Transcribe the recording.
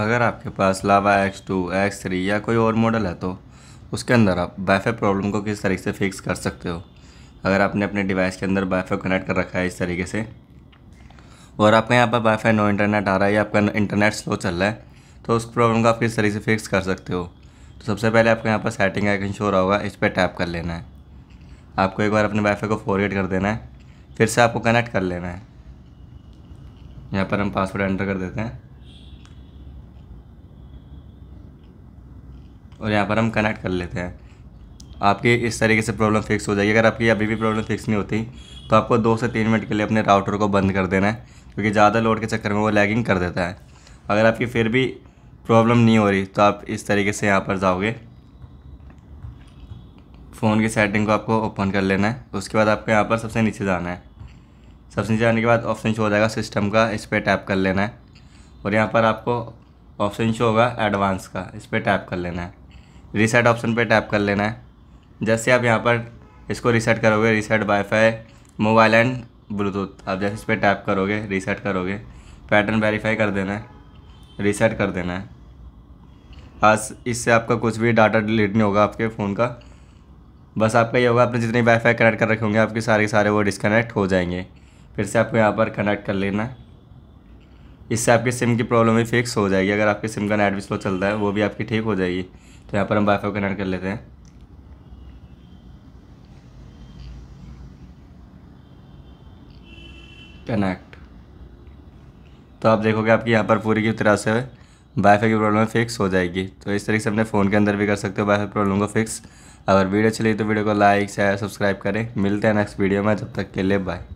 अगर आपके पास Lava X two X three या कोई और मॉडल है तो उसके अंदर आप वाईफाई प्रॉब्लम को किस तरीके से फिक्स कर सकते हो अगर आपने अपने डिवाइस के अंदर वाईफाई कनेक्ट कर रखा है इस तरीके से और आपके यहाँ पर वाईफाई नो इंटरनेट आ रहा है या आपका इंटरनेट स्लो चल रहा है तो उस प्रॉब्लम को आप किस तरीके से फिक्स कर सकते हो तो सबसे पहले आपके यहाँ पर सेटिंग आइकन शो रहा होगा इस पर टैप कर लेना है आपको एक बार अपने वाईफाई को फॉरवर्ड कर देना है फिर से आपको कनेक्ट कर लेना है यहाँ पर हम पासवर्ड एंटर कर देते हैं और यहाँ पर हम कनेक्ट कर लेते हैं आपकी इस तरीके से प्रॉब्लम फिक्स हो जाएगी अगर आपकी अभी भी प्रॉब्लम फिक्स नहीं होती तो आपको दो से तीन मिनट के लिए अपने राउटर को बंद कर देना है क्योंकि ज़्यादा लोड के चक्कर में वो लैगिंग कर देता है अगर आपकी फिर भी प्रॉब्लम नहीं हो रही तो आप इस तरीके से यहाँ पर जाओगे फ़ोन की सेटिंग को आपको ओपन कर लेना है उसके बाद आपको यहाँ पर सबसे नीचे जाना है सबसे नीचे जाने के बाद ऑप्शन शो हो जाएगा सिस्टम का इस पर टैप कर लेना है और यहाँ पर आपको ऑप्शन शो होगा एडवांस का इस पर टैप कर लेना है रीसेट ऑप्शन पे टैप कर लेना है जैसे आप यहाँ पर इसको रीसेट करोगे reset wifi mobile and Bluetooth आप जैसे इस पर टैप करोगे रीसेट करोगे पैटर्न वेरीफाई कर देना है रीसेट कर देना है आज इससे आपका कुछ भी डाटा डिलीट नहीं होगा आपके फ़ोन का बस आपका ये होगा आपने जितनी वाईफाई कनेक्ट कर रखे होंगे आपके सारे सारे वो डिसकनेक्ट हो जाएंगे फिर से आपको यहाँ पर कनेक्ट कर लेना है इससे आपके सिम की प्रॉब्लम भी फिक्स हो जाएगी अगर आपके सिम का नेट भी स्लो चलता है वो भी आपकी ठीक हो जाएगी तो यहाँ पर हम वाईफाई कनेक्ट कर लेते हैं कनेक्ट तो आप देखोगे आपकी यहाँ पर पूरी की तरह से वाईफाई की प्रॉब्लम फिक्स हो जाएगी तो इस तरीके से अपने फ़ोन के अंदर भी कर सकते हो वाईफाई प्रॉब्लम को फिक्स अगर वीडियो अच्छी लगी तो वीडियो को लाइक शेयर सब्सक्राइब करें मिलते हैं नेक्स्ट वीडियो में जब तक के लिए बाय